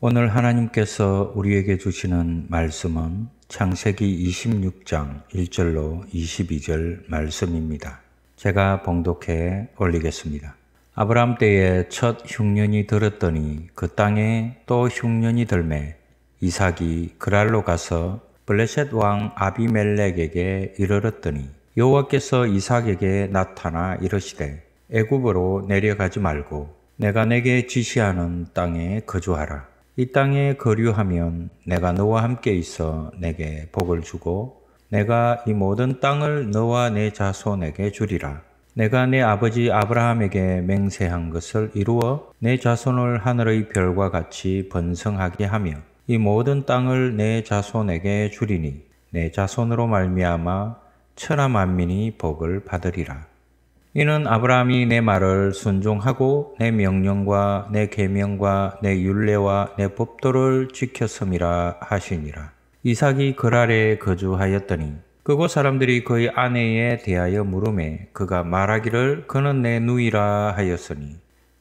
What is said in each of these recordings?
오늘 하나님께서 우리에게 주시는 말씀은 창세기 26장 1절로 22절 말씀입니다. 제가 봉독해 올리겠습니다. 아브라함 때에 첫 흉년이 들었더니 그 땅에 또 흉년이 들매 이삭이 그랄로 가서 블레셋 왕 아비멜렉에게 이르렀더니 여호와께서 이삭에게 나타나 이르시되 애굽으로 내려가지 말고 내가 내게 지시하는 땅에 거주하라 이 땅에 거류하면 내가 너와 함께 있어 내게 복을 주고 내가 이 모든 땅을 너와 내 자손에게 주리라. 내가 내 아버지 아브라함에게 맹세한 것을 이루어 내 자손을 하늘의 별과 같이 번성하게 하며 이 모든 땅을 내 자손에게 주리니 내 자손으로 말미암아 천하 만민이 복을 받으리라. 이는 아브라함이 내 말을 순종하고 내 명령과 내 계명과 내 율례와 내 법도를 지켰음이라 하시니라. 이삭이 그랄에 거주하였더니 그곳 사람들이 그의 아내에 대하여 물음에 그가 말하기를 그는 내 누이라 하였으니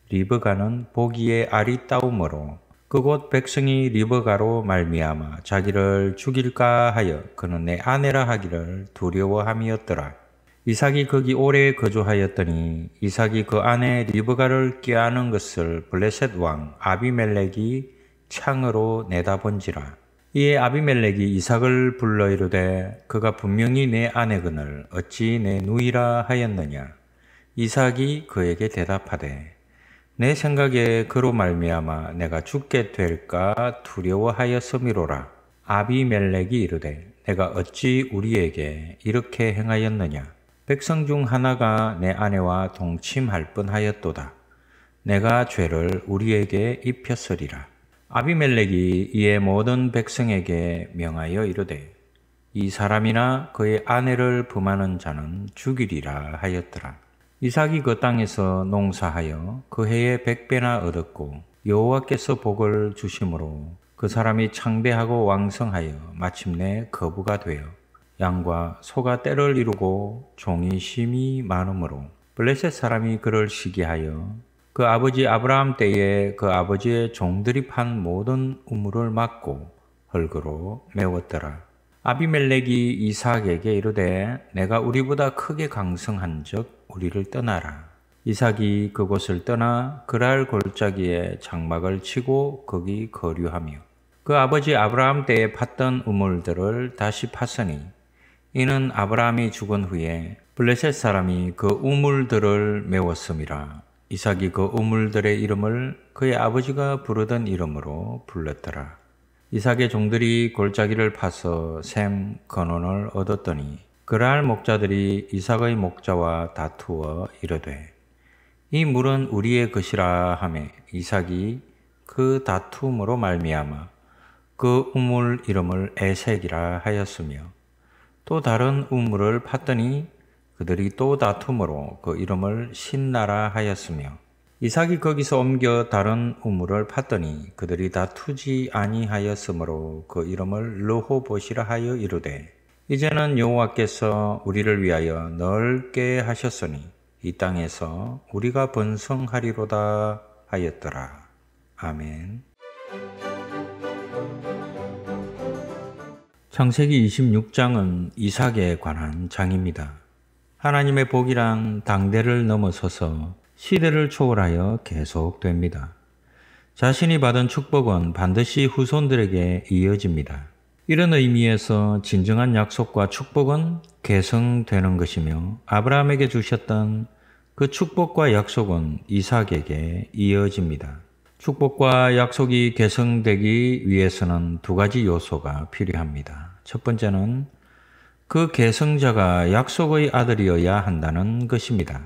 리버가는 보기에 아리따움으로 그곳 백성이 리버가로 말미암아 자기를 죽일까 하여 그는 내 아내라 하기를 두려워함이었더라. 이삭이 거기 오래 거주하였더니 이삭이 그 안에 리브가를 꾀하는 것을 블레셋 왕 아비멜렉이 창으로 내다본지라. 이에 아비멜렉이 이삭을 불러 이르되 그가 분명히 내 아내근을 어찌 내 누이라 하였느냐. 이삭이 그에게 대답하되 내 생각에 그로 말미암아 내가 죽게 될까 두려워하였음이로라. 아비멜렉이 이르되 내가 어찌 우리에게 이렇게 행하였느냐. 백성 중 하나가 내 아내와 동침할 뻔하였도다. 내가 죄를 우리에게 입혔으리라. 아비멜렉이 이에 모든 백성에게 명하여 이르되 이 사람이나 그의 아내를 범하는 자는 죽이리라 하였더라. 이삭이 그 땅에서 농사하여 그 해에 백배나 얻었고 여호와께서 복을 주심으로 그 사람이 창대하고 왕성하여 마침내 거부가 되어 양과 소가 때를 이루고 종이 심이 많으므로 블레셋 사람이 그를 시기하여 그 아버지 아브라함 때에 그 아버지의 종들이 판 모든 우물을 막고 흙으로 메웠더라. 아비멜렉이 이삭에게 이르되 내가 우리보다 크게 강성한 적 우리를 떠나라. 이삭이 그곳을 떠나 그랄 골짜기에 장막을 치고 거기 거류하며 그 아버지 아브라함 때에 팠던 우물들을 다시 팠으니 이는 아브라함이 죽은 후에 블레셋 사람이 그 우물들을 메웠음니라 이삭이 그 우물들의 이름을 그의 아버지가 부르던 이름으로 불렀더라. 이삭의 종들이 골짜기를 파서 샘 건원을 얻었더니 그랄 목자들이 이삭의 목자와 다투어 이르되 이 물은 우리의 것이라 하매 이삭이 그 다툼으로 말미암아 그 우물 이름을 에색이라 하였으며 또 다른 우물을 팠더니 그들이 또 다툼으로 그 이름을 신나라 하였으며 이삭이 거기서 옮겨 다른 우물을 팠더니 그들이 다투지 아니하였으므로 그 이름을 르호보시라 하여 이르되 이제는 여호와께서 우리를 위하여 넓게 하셨으니 이 땅에서 우리가 번성하리로다 하였더라. 아멘. 창세기 26장은 이삭에 관한 장입니다. 하나님의 복이란 당대를 넘어서서 시대를 초월하여 계속됩니다. 자신이 받은 축복은 반드시 후손들에게 이어집니다. 이런 의미에서 진정한 약속과 축복은 개성되는 것이며 아브라함에게 주셨던 그 축복과 약속은 이삭에게 이어집니다. 축복과 약속이 개성되기 위해서는 두 가지 요소가 필요합니다. 첫 번째는 그 개성자가 약속의 아들이어야 한다는 것입니다.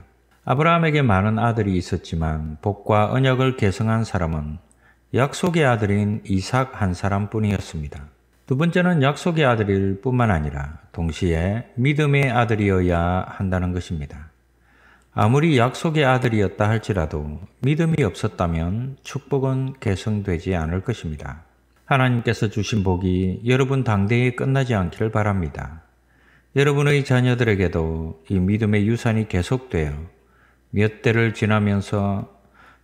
아브라함에게 많은 아들이 있었지만 복과 언약을 개성한 사람은 약속의 아들인 이삭 한 사람뿐이었습니다. 두 번째는 약속의 아들일 뿐만 아니라 동시에 믿음의 아들이어야 한다는 것입니다. 아무리 약속의 아들이었다 할지라도 믿음이 없었다면 축복은 개성되지 않을 것입니다. 하나님께서 주신 복이 여러분 당대에 끝나지 않기를 바랍니다. 여러분의 자녀들에게도 이 믿음의 유산이 계속되어 몇 대를 지나면서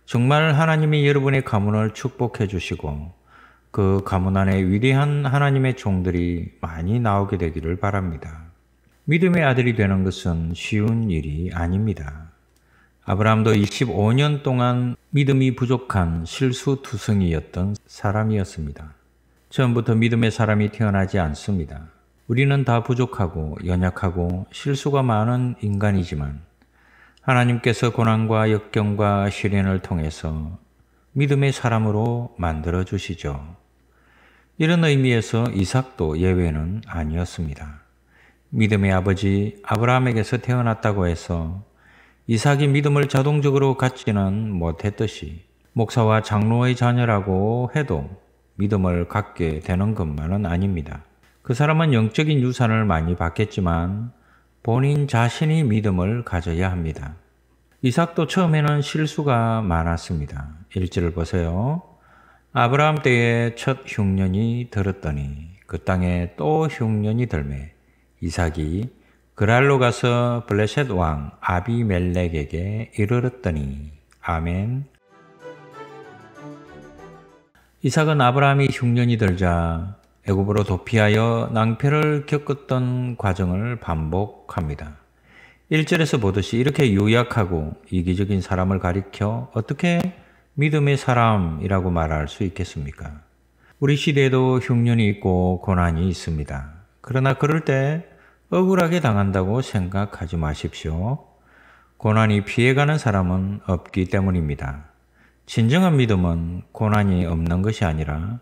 정말 하나님이 여러분의 가문을 축복해 주시고 그 가문 안에 위대한 하나님의 종들이 많이 나오게 되기를 바랍니다. 믿음의 아들이 되는 것은 쉬운 일이 아닙니다. 아브라함도 25년 동안 믿음이 부족한 실수투성이였던 사람이었습니다. 처음부터 믿음의 사람이 태어나지 않습니다. 우리는 다 부족하고 연약하고 실수가 많은 인간이지만 하나님께서 고난과 역경과 시련을 통해서 믿음의 사람으로 만들어 주시죠. 이런 의미에서 이삭도 예외는 아니었습니다. 믿음의 아버지 아브라함에게서 태어났다고 해서 이삭이 믿음을 자동적으로 갖지는 못했듯이 목사와 장로의 자녀라고 해도 믿음을 갖게 되는 것만은 아닙니다. 그 사람은 영적인 유산을 많이 받겠지만 본인 자신이 믿음을 가져야 합니다. 이삭도 처음에는 실수가 많았습니다. 일지를 보세요. 아브라함 때에 첫 흉년이 들었더니 그 땅에 또 흉년이 들매 이삭이 그랄로 가서 블레셋 왕 아비멜렉에게 이르렀더니 아멘. 이삭은 아브라함이 흉년이 들자 애굽으로 도피하여 낭패를 겪었던 과정을 반복합니다. 1절에서 보듯이 이렇게 요약하고 이기적인 사람을 가리켜 어떻게 믿음의 사람이라고 말할 수 있겠습니까? 우리 시대에도 흉년이 있고 고난이 있습니다. 그러나 그럴 때 억울하게 당한다고 생각하지 마십시오. 고난이 피해가는 사람은 없기 때문입니다. 진정한 믿음은 고난이 없는 것이 아니라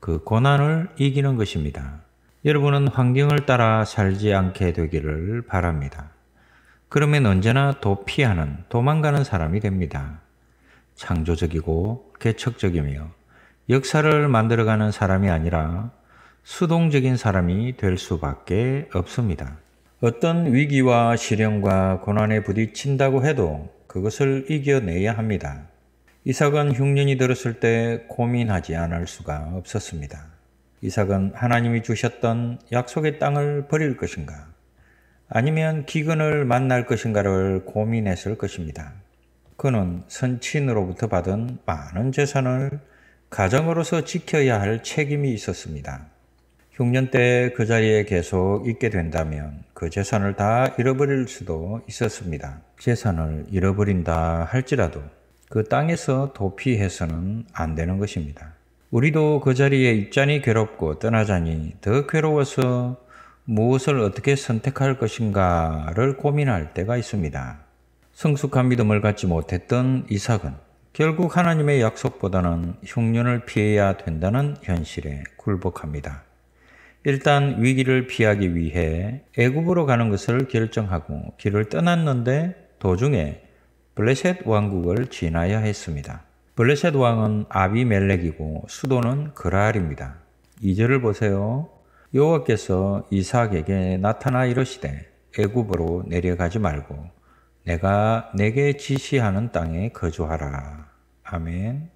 그 고난을 이기는 것입니다. 여러분은 환경을 따라 살지 않게 되기를 바랍니다. 그러면 언제나 도피하는, 도망가는 사람이 됩니다. 창조적이고 개척적이며 역사를 만들어가는 사람이 아니라 수동적인 사람이 될 수밖에 없습니다. 어떤 위기와 시련과 고난에 부딪힌다고 해도 그것을 이겨내야 합니다. 이삭은 흉년이 들었을 때 고민하지 않을 수가 없었습니다. 이삭은 하나님이 주셨던 약속의 땅을 버릴 것인가, 아니면 기근을 만날 것인가를 고민했을 것입니다. 그는 선친으로부터 받은 많은 재산을 가정으로서 지켜야 할 책임이 있었습니다. 흉년 때 그 자리에 계속 있게 된다면 그 재산을 다 잃어버릴 수도 있었습니다. 재산을 잃어버린다 할지라도 그 땅에서 도피해서는 안 되는 것입니다. 우리도 그 자리에 있자니 괴롭고 떠나자니 더 괴로워서 무엇을 어떻게 선택할 것인가를 고민할 때가 있습니다. 성숙한 믿음을 갖지 못했던 이삭은 결국 하나님의 약속보다는 흉년을 피해야 된다는 현실에 굴복합니다. 일단 위기를 피하기 위해 애굽으로 가는 것을 결정하고 길을 떠났는데 도중에 블레셋 왕국을 지나야 했습니다. 블레셋 왕은 아비멜렉이고 수도는 그랄입니다. 라 2절을 보세요. 여호와께서 이삭에게 나타나 이르시되 애굽으로 내려가지 말고 내가 내게 지시하는 땅에 거주하라. 아멘.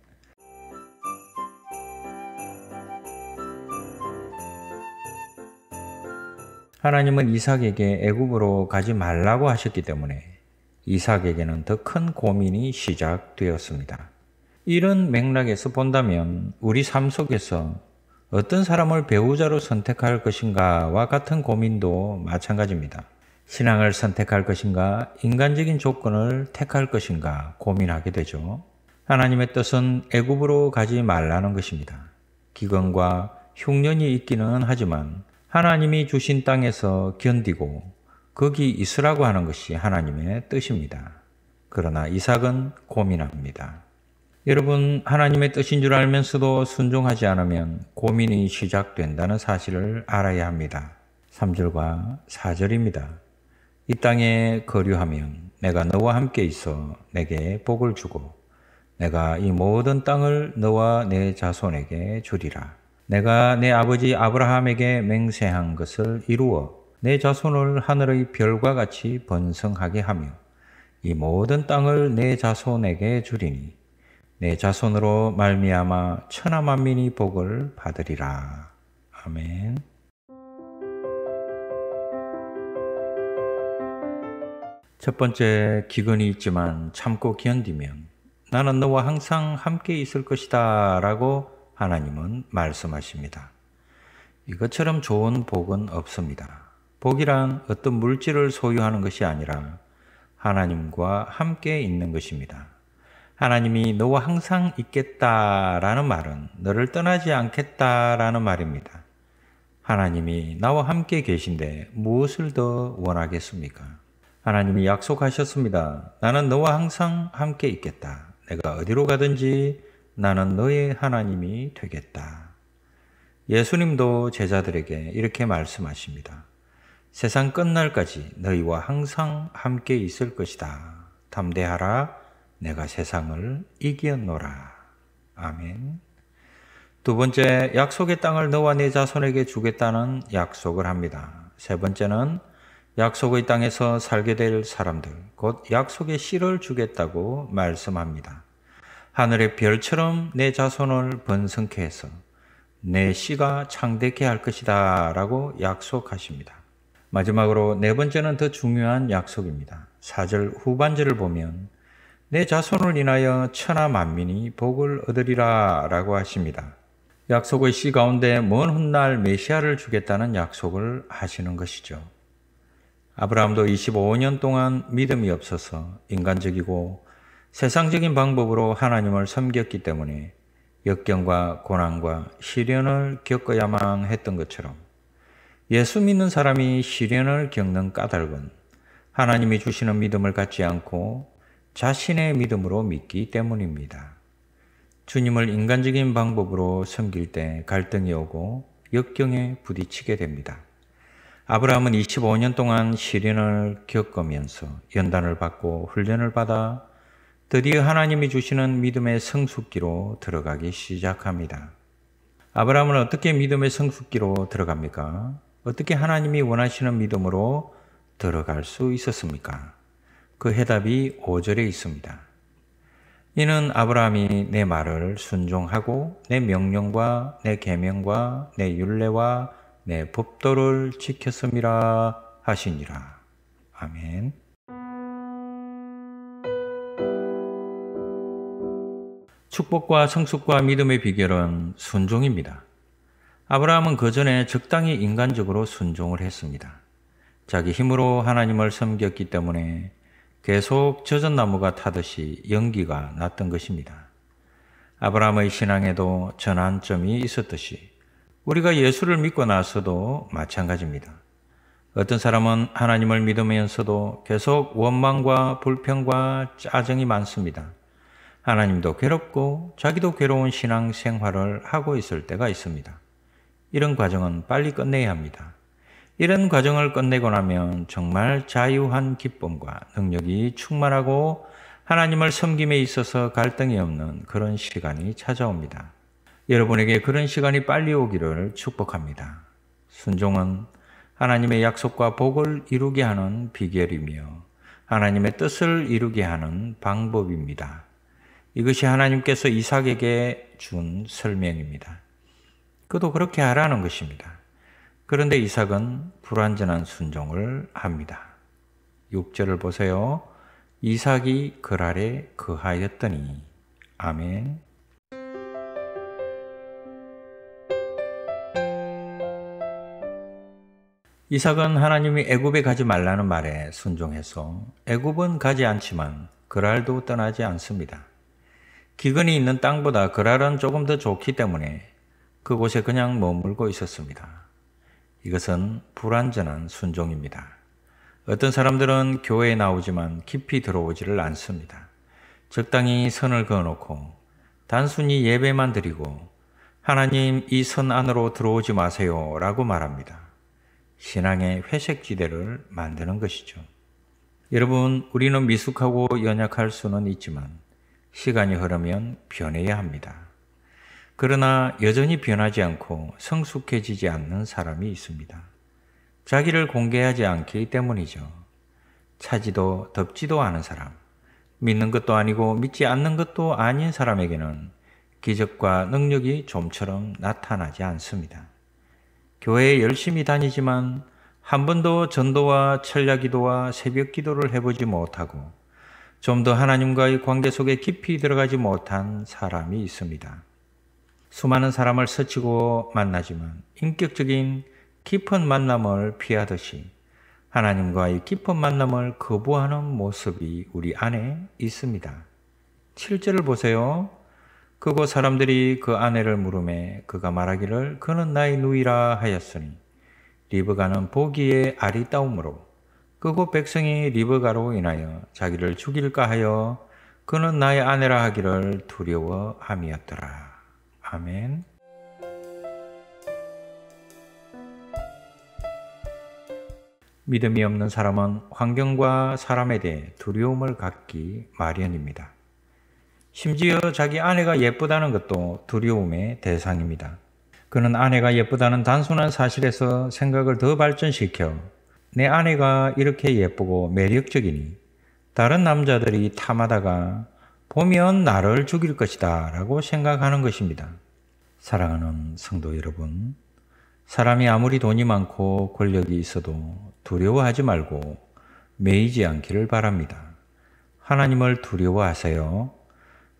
하나님은 이삭에게 애굽으로 가지 말라고 하셨기 때문에 이삭에게는 더 큰 고민이 시작되었습니다. 이런 맥락에서 본다면 우리 삶 속에서 어떤 사람을 배우자로 선택할 것인가와 같은 고민도 마찬가지입니다. 신앙을 선택할 것인가, 인간적인 조건을 택할 것인가 고민하게 되죠. 하나님의 뜻은 애굽으로 가지 말라는 것입니다. 기근과 흉년이 있기는 하지만 하나님이 주신 땅에서 견디고 거기 있으라고 하는 것이 하나님의 뜻입니다. 그러나 이삭은 고민합니다. 여러분, 하나님의 뜻인 줄 알면서도 순종하지 않으면 고민이 시작된다는 사실을 알아야 합니다. 3절과 4절입니다. 이 땅에 거류하면 내가 너와 함께 있어 내게 복을 주고 내가 이 모든 땅을 너와 내 자손에게 주리라. 내가 내 아버지 아브라함에게 맹세한 것을 이루어 내 자손을 하늘의 별과 같이 번성하게 하며 이 모든 땅을 내 자손에게 주리니 내 자손으로 말미암아 천하 만민이 복을 받으리라. 아멘. 첫 번째 기근이 있지만 참고 견디면 나는 너와 항상 함께 있을 것이다 라고 하나님은 말씀하십니다. 이것처럼 좋은 복은 없습니다. 복이란 어떤 물질을 소유하는 것이 아니라 하나님과 함께 있는 것입니다. 하나님이 너와 항상 있겠다라는 말은 너를 떠나지 않겠다라는 말입니다. 하나님이 나와 함께 계신데 무엇을 더 원하겠습니까? 하나님이 약속하셨습니다. 나는 너와 항상 함께 있겠다. 내가 어디로 가든지 나는 너의 하나님이 되겠다. 예수님도 제자들에게 이렇게 말씀하십니다. 세상 끝날까지 너희와 항상 함께 있을 것이다. 담대하라. 내가 세상을 이겼노라. 아멘. 두 번째, 약속의 땅을 너와 네 자손에게 주겠다는 약속을 합니다. 세 번째는 약속의 땅에서 살게 될 사람들, 곧 약속의 씨를 주겠다고 말씀합니다. 하늘의 별처럼 내 자손을 번성케 해서 내 씨가 창대케 할 것이다 라고 약속하십니다. 마지막으로 네 번째는 더 중요한 약속입니다. 4절 후반절을 보면 내 자손을 인하여 천하 만민이 복을 얻으리라 라고 하십니다. 약속의 씨 가운데 먼 훗날 메시아를 주겠다는 약속을 하시는 것이죠. 아브라함도 25년 동안 믿음이 없어서 인간적이고 세상적인 방법으로 하나님을 섬겼기 때문에 역경과 고난과 시련을 겪어야만 했던 것처럼 예수 믿는 사람이 시련을 겪는 까닭은 하나님이 주시는 믿음을 갖지 않고 자신의 믿음으로 믿기 때문입니다. 주님을 인간적인 방법으로 섬길 때 갈등이 오고 역경에 부딪히게 됩니다. 아브라함은 25년 동안 시련을 겪으면서 연단을 받고 훈련을 받아 드디어 하나님이 주시는 믿음의 성숙기로 들어가기 시작합니다. 아브라함은 어떻게 믿음의 성숙기로 들어갑니까? 어떻게 하나님이 원하시는 믿음으로 들어갈 수 있었습니까? 그 해답이 5절에 있습니다. 이는 아브라함이 내 말을 순종하고 내 명령과 내 계명과 내 율례와 내 법도를 지켰음이라 하시니라. 아멘. 축복과 성숙과 믿음의 비결은 순종입니다. 아브라함은 그 전에 적당히 인간적으로 순종을 했습니다. 자기 힘으로 하나님을 섬겼기 때문에 계속 젖은 나무가 타듯이 연기가 났던 것입니다. 아브라함의 신앙에도 전환점이 있었듯이 우리가 예수를 믿고 나서도 마찬가지입니다. 어떤 사람은 하나님을 믿으면서도 계속 원망과 불평과 짜증이 많습니다. 하나님도 괴롭고 자기도 괴로운 신앙 생활을 하고 있을 때가 있습니다. 이런 과정은 빨리 끝내야 합니다. 이런 과정을 끝내고 나면 정말 자유한 기쁨과 능력이 충만하고 하나님을 섬김에 있어서 갈등이 없는 그런 시간이 찾아옵니다. 여러분에게 그런 시간이 빨리 오기를 축복합니다. 순종은 하나님의 약속과 복을 이루게 하는 비결이며 하나님의 뜻을 이루게 하는 방법입니다. 이것이 하나님께서 이삭에게 준 설명입니다. 그도 그렇게 하라는 것입니다. 그런데 이삭은 불완전한 순종을 합니다. 6절을 보세요. 이삭이 그랄에 그하였더니 아멘. 이삭은 하나님이 애굽에 가지 말라는 말에 순종해서 애굽은 가지 않지만 그랄도 떠나지 않습니다. 기근이 있는 땅보다 그랄은 조금 더 좋기 때문에 그곳에 그냥 머물고 있었습니다. 이것은 불완전한 순종입니다. 어떤 사람들은 교회에 나오지만 깊이 들어오지를 않습니다. 적당히 선을 그어놓고 단순히 예배만 드리고 하나님 이 선 안으로 들어오지 마세요 라고 말합니다. 신앙의 회색지대를 만드는 것이죠. 여러분, 우리는 미숙하고 연약할 수는 있지만 시간이 흐르면 변해야 합니다. 그러나 여전히 변하지 않고 성숙해지지 않는 사람이 있습니다. 자기를 공개하지 않기 때문이죠. 차지도 덥지도 않은 사람, 믿는 것도 아니고 믿지 않는 것도 아닌 사람에게는 기적과 능력이 좀처럼 나타나지 않습니다. 교회에 열심히 다니지만 한 번도 전도와 철야 기도와 새벽 기도를 해보지 못하고 좀더 하나님과의 관계 속에 깊이 들어가지 못한 사람이 있습니다. 수많은 사람을 스치고 만나지만 인격적인 깊은 만남을 피하듯이 하나님과의 깊은 만남을 거부하는 모습이 우리 안에 있습니다. 7절을 보세요. 그곳 사람들이 그 아내를 물음에 그가 말하기를 그는 나의 누이라 하였으니 리브가는 보기에 아리따움으로 그곳 백성이 리브가로 인하여 자기를 죽일까 하여 그는 나의 아내라 하기를 두려워함이었더라. 아멘. 믿음이 없는 사람은 환경과 사람에 대해 두려움을 갖기 마련입니다. 심지어 자기 아내가 예쁘다는 것도 두려움의 대상입니다. 그는 아내가 예쁘다는 단순한 사실에서 생각을 더 발전시켜 내 아내가 이렇게 예쁘고 매력적이니 다른 남자들이 탐하다가 보면 나를 죽일 것이다 라고 생각하는 것입니다. 사랑하는 성도 여러분, 사람이 아무리 돈이 많고 권력이 있어도 두려워하지 말고 매이지 않기를 바랍니다. 하나님을 두려워하세요.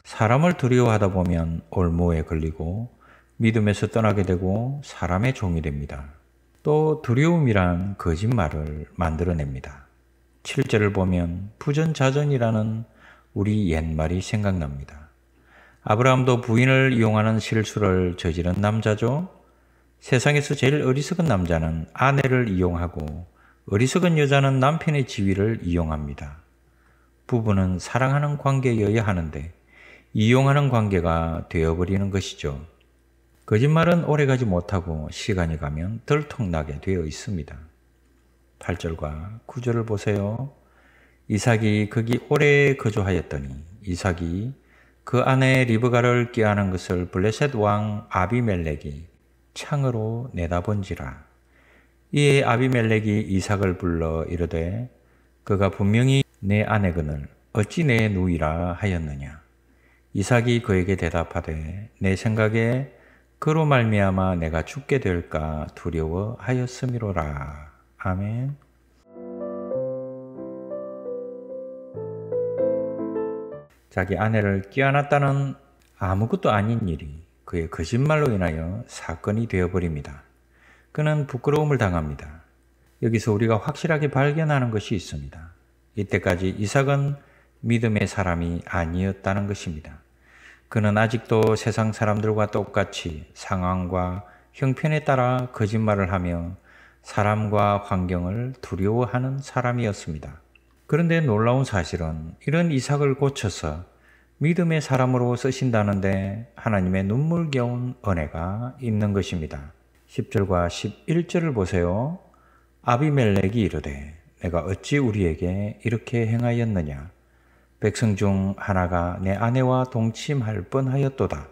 사람을 두려워하다 보면 올무에 걸리고 믿음에서 떠나게 되고 사람의 종이 됩니다. 또 두려움이란 거짓말을 만들어냅니다. 7절을 보면 부전자전이라는 우리 옛말이 생각납니다. 아브라함도 부인을 이용하는 실수를 저지른 남자죠. 세상에서 제일 어리석은 남자는 아내를 이용하고 어리석은 여자는 남편의 지위를 이용합니다. 부부는 사랑하는 관계여야 하는데 이용하는 관계가 되어버리는 것이죠. 거짓말은 오래가지 못하고 시간이 가면 덜통나게 되어 있습니다. 8절과 9절을 보세요. 이삭이 거기 오래 거주하였더니 이삭이 그 안에 리브가를 꾀하는 것을 블레셋 왕 아비멜렉이 창으로 내다본지라. 이에 아비멜렉이 이삭을 불러 이르되 그가 분명히 내 아내근을 어찌 내 누이라 하였느냐. 이삭이 그에게 대답하되 내 생각에 그로 말미암아 내가 죽게 될까 두려워하였음이로라. 아멘. 자기 아내를 끼안았다는 아무것도 아닌 일이 그의 거짓말로 인하여 사건이 되어버립니다. 그는 부끄러움을 당합니다. 여기서 우리가 확실하게 발견하는 것이 있습니다. 이때까지 이삭은 믿음의 사람이 아니었다는 것입니다. 그는 아직도 세상 사람들과 똑같이 상황과 형편에 따라 거짓말을 하며 사람과 환경을 두려워하는 사람이었습니다. 그런데 놀라운 사실은 이런 이삭을 고쳐서 믿음의 사람으로 쓰신다는데 하나님의 눈물겨운 은혜가 있는 것입니다. 10절과 11절을 보세요. 아비멜렉이 이르되 내가 어찌 우리에게 이렇게 행하였느냐 백성 중 하나가 내 아내와 동침할 뻔하였도다.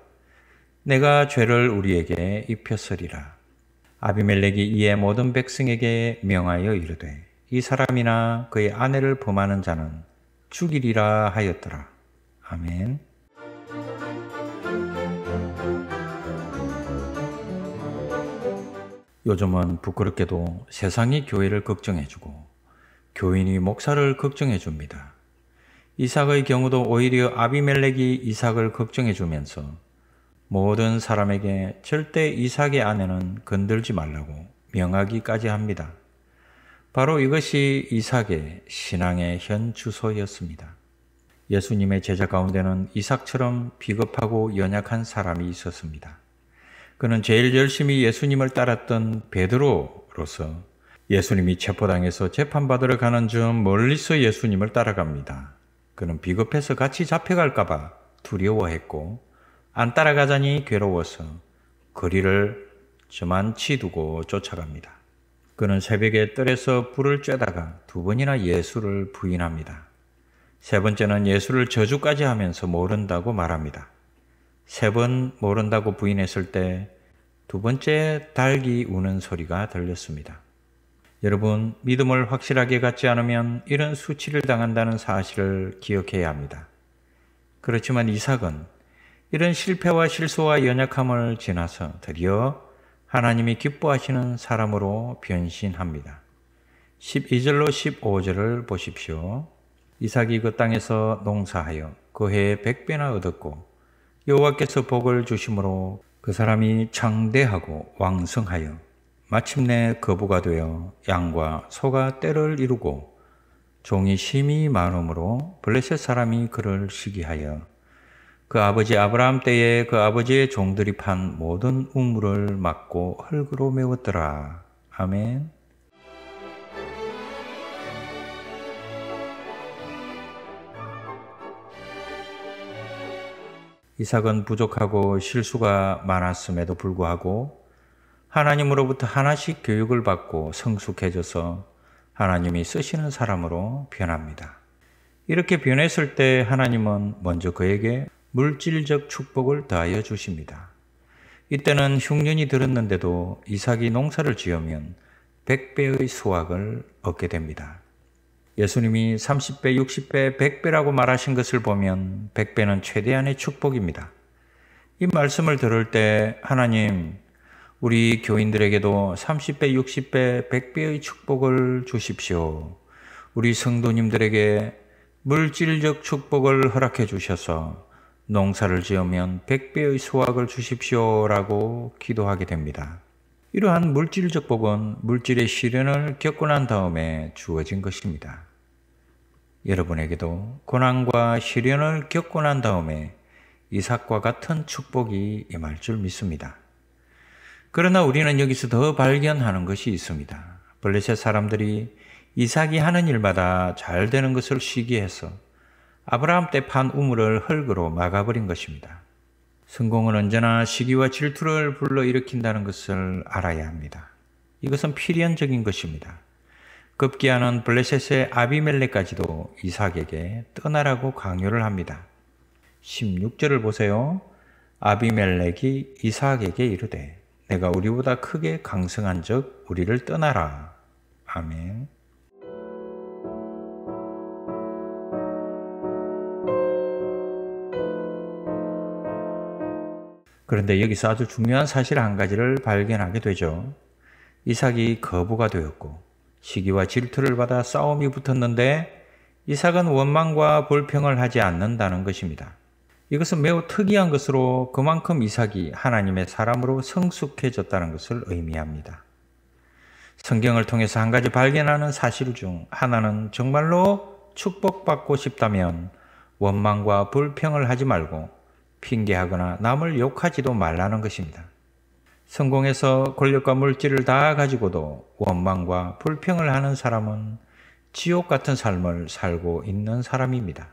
내가 죄를 우리에게 입혔으리라. 아비멜렉이 이에 모든 백성에게 명하여 이르되 이 사람이나 그의 아내를 범하는 자는 죽이리라 하였더라. 아멘. 요즘은 부끄럽게도 세상이 교회를 걱정해주고 교인이 목사를 걱정해줍니다. 이삭의 경우도 오히려 아비멜렉이 이삭을 걱정해주면서 모든 사람에게 절대 이삭의 아내는 건들지 말라고 명하기까지 합니다. 바로 이것이 이삭의 신앙의 현 주소였습니다. 예수님의 제자 가운데는 이삭처럼 비겁하고 연약한 사람이 있었습니다. 그는 제일 열심히 예수님을 따랐던 베드로로서 예수님이 체포당해서 재판받으러 가는 중 멀리서 예수님을 따라갑니다. 그는 비겁해서 같이 잡혀갈까봐 두려워했고 안 따라가자니 괴로워서 거리를 저만 치두고 쫓아갑니다. 그는 새벽에 뜰에서 불을 쬐다가 두 번이나 예수를 부인합니다. 세 번째는 예수를 저주까지 하면서 모른다고 말합니다. 세 번 모른다고 부인했을 때 두 번째 닭이 우는 소리가 들렸습니다. 여러분, 믿음을 확실하게 갖지 않으면 이런 수치를 당한다는 사실을 기억해야 합니다. 그렇지만 이삭은 이런 실패와 실수와 연약함을 지나서 드디어 하나님이 기뻐하시는 사람으로 변신합니다. 12절로 15절을 보십시오. 이삭이 그 땅에서 농사하여 그 해에 백배나 얻었고 여호와께서 복을 주심으로 그 사람이 창대하고 왕성하여 마침내 거부가 되어 양과 소가 때를 이루고 종이 심히 많음으로 블레셋 사람이 그를 시기하여 그 아버지 아브라함 때에 그 아버지의 종들이 판 모든 우물을 막고 흙으로 메웠더라. 아멘. 이삭은 부족하고 실수가 많았음에도 불구하고 하나님으로부터 하나씩 교육을 받고 성숙해져서 하나님이 쓰시는 사람으로 변합니다. 이렇게 변했을 때 하나님은 먼저 그에게 물질적 축복을 더하여 주십니다. 이때는 흉년이 들었는데도 이삭이 농사를 지으면 100배의 수확을 얻게 됩니다. 예수님이 30배, 60배, 100배라고 말하신 것을 보면 100배는 최대한의 축복입니다. 이 말씀을 들을 때 하나님, 우리 교인들에게도 30배, 60배, 100배의 축복을 주십시오. 우리 성도님들에게 물질적 축복을 허락해 주셔서 농사를 지으면 100배의 수확을 주십시오라고 기도하게 됩니다. 이러한 물질적 복은 물질의 시련을 겪고 난 다음에 주어진 것입니다. 여러분에게도 고난과 시련을 겪고 난 다음에 이삭과 같은 축복이 임할 줄 믿습니다. 그러나 우리는 여기서 더 발견하는 것이 있습니다. 블레셋 사람들이 이삭이 하는 일마다 잘 되는 것을 시기해서 아브라함 때 판 우물을 흙으로 막아버린 것입니다. 성공은 언제나 시기와 질투를 불러일으킨다는 것을 알아야 합니다. 이것은 필연적인 것입니다. 급기야는 블레셋의 아비멜렉까지도 이삭에게 떠나라고 강요를 합니다. 16절을 보세요. 아비멜렉이 이삭에게 이르되 내가 우리보다 크게 강성한 적 우리를 떠나라. 아멘. 그런데 여기서 아주 중요한 사실 한 가지를 발견하게 되죠. 이삭이 거부가 되었고 시기와 질투를 받아 싸움이 붙었는데 이삭은 원망과 불평을 하지 않는다는 것입니다. 이것은 매우 특이한 것으로 그만큼 이삭이 하나님의 사람으로 성숙해졌다는 것을 의미합니다. 성경을 통해서 한 가지 발견하는 사실 중 하나는 정말로 축복받고 싶다면 원망과 불평을 하지 말고 핑계하거나 남을 욕하지도 말라는 것입니다. 성공해서 권력과 물질을 다 가지고도 원망과 불평을 하는 사람은 지옥 같은 삶을 살고 있는 사람입니다.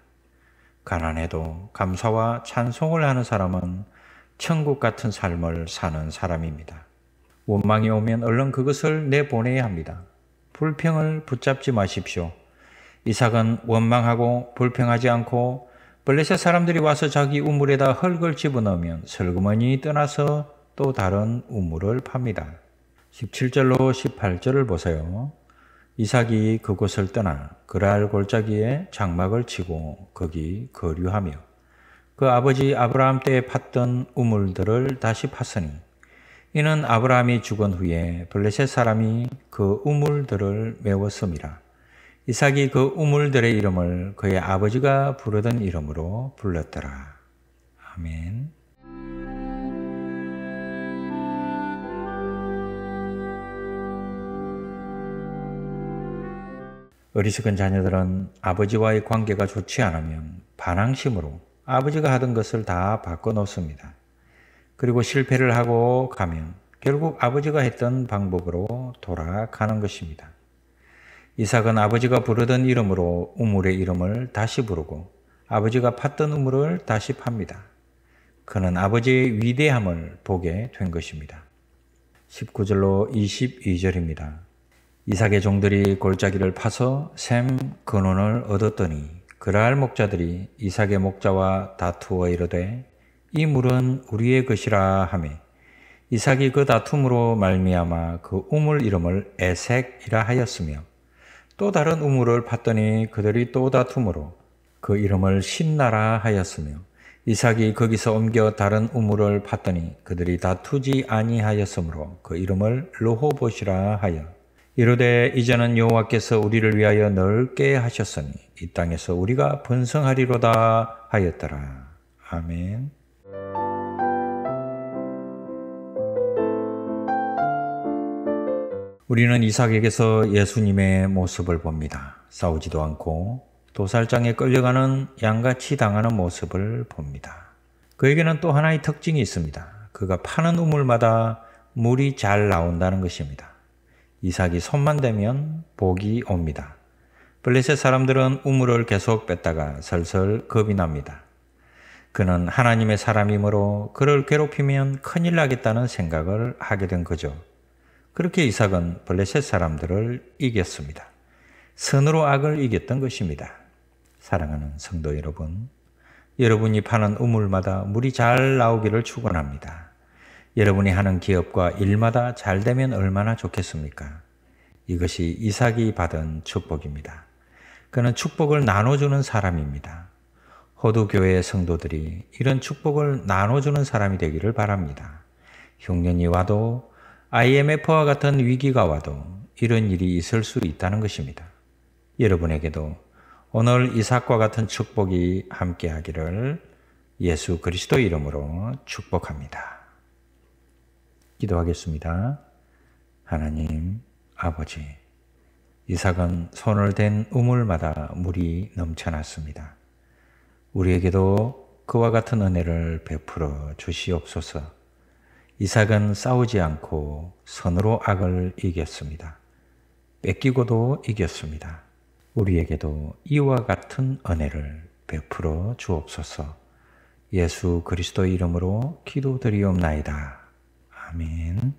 가난해도 감사와 찬송을 하는 사람은 천국 같은 삶을 사는 사람입니다. 원망이 오면 얼른 그것을 내보내야 합니다. 불평을 붙잡지 마십시오. 이삭은 원망하고 불평하지 않고 블레셋 사람들이 와서 자기 우물에다 흙을 집어넣으면 설그머니 떠나서 또 다른 우물을 팝니다. 17절로 18절을 보세요. 이삭이 그곳을 떠나 그랄 골짜기에 장막을 치고 거기 거류하며 그 아버지 아브라함 때에 팠던 우물들을 다시 팠으니 이는 아브라함이 죽은 후에 블레셋 사람이 그 우물들을 메웠음이라. 이삭이 그 우물들의 이름을 그의 아버지가 부르던 이름으로 불렀더라. 아멘. 어리석은 자녀들은 아버지와의 관계가 좋지 않으면 반항심으로 아버지가 하던 것을 다 바꿔놓습니다. 그리고 실패를 하고 가면 결국 아버지가 했던 방법으로 돌아가는 것입니다. 이삭은 아버지가 부르던 이름으로 우물의 이름을 다시 부르고 아버지가 팠던 우물을 다시 팝니다. 그는 아버지의 위대함을 보게 된 것입니다. 19절로 22절입니다. 이삭의 종들이 골짜기를 파서 샘 근원을 얻었더니 그랄 목자들이 이삭의 목자와 다투어 이르되 이 물은 우리의 것이라 하매 이삭이 그 다툼으로 말미암아 그 우물 이름을 에색이라 하였으며 또 다른 우물을 팠더니 그들이 또 다툼으로 그 이름을 신나라 하였으며 이삭이 거기서 옮겨 다른 우물을 팠더니 그들이 다투지 아니하였으므로 그 이름을 로호봇이라 하여 이르되 이제는 여호와께서 우리를 위하여 넓게 하셨으니 이 땅에서 우리가 번성하리로다 하였더라. 아멘. 우리는 이삭에게서 예수님의 모습을 봅니다. 싸우지도 않고 도살장에 끌려가는 양같이 당하는 모습을 봅니다. 그에게는 또 하나의 특징이 있습니다. 그가 파는 우물마다 물이 잘 나온다는 것입니다. 이삭이 손만 대면 복이 옵니다. 블레셋 사람들은 우물을 계속 뺐다가 설설 겁이 납니다. 그는 하나님의 사람이므로 그를 괴롭히면 큰일 나겠다는 생각을 하게 된 거죠. 그렇게 이삭은 블레셋 사람들을 이겼습니다. 선으로 악을 이겼던 것입니다. 사랑하는 성도 여러분, 여러분이 파는 우물마다 물이 잘 나오기를 축원합니다. 여러분이 하는 기업과 일마다 잘 되면 얼마나 좋겠습니까? 이것이 이삭이 받은 축복입니다. 그는 축복을 나눠주는 사람입니다. 호두교회 성도들이 이런 축복을 나눠주는 사람이 되기를 바랍니다. 흉년이 와도 IMF와 같은 위기가 와도 이런 일이 있을 수 있다는 것입니다. 여러분에게도 오늘 이삭과 같은 축복이 함께하기를 예수 그리스도 이름으로 축복합니다. 기도하겠습니다. 하나님, 아버지, 이삭은 손을 댄 우물마다 물이 넘쳐났습니다. 우리에게도 그와 같은 은혜를 베풀어 주시옵소서. 이삭은 싸우지 않고 선으로 악을 이겼습니다. 뺏기고도 이겼습니다. 우리에게도 이와 같은 은혜를 베풀어 주옵소서. 예수 그리스도 이름으로 기도드리옵나이다. 아멘.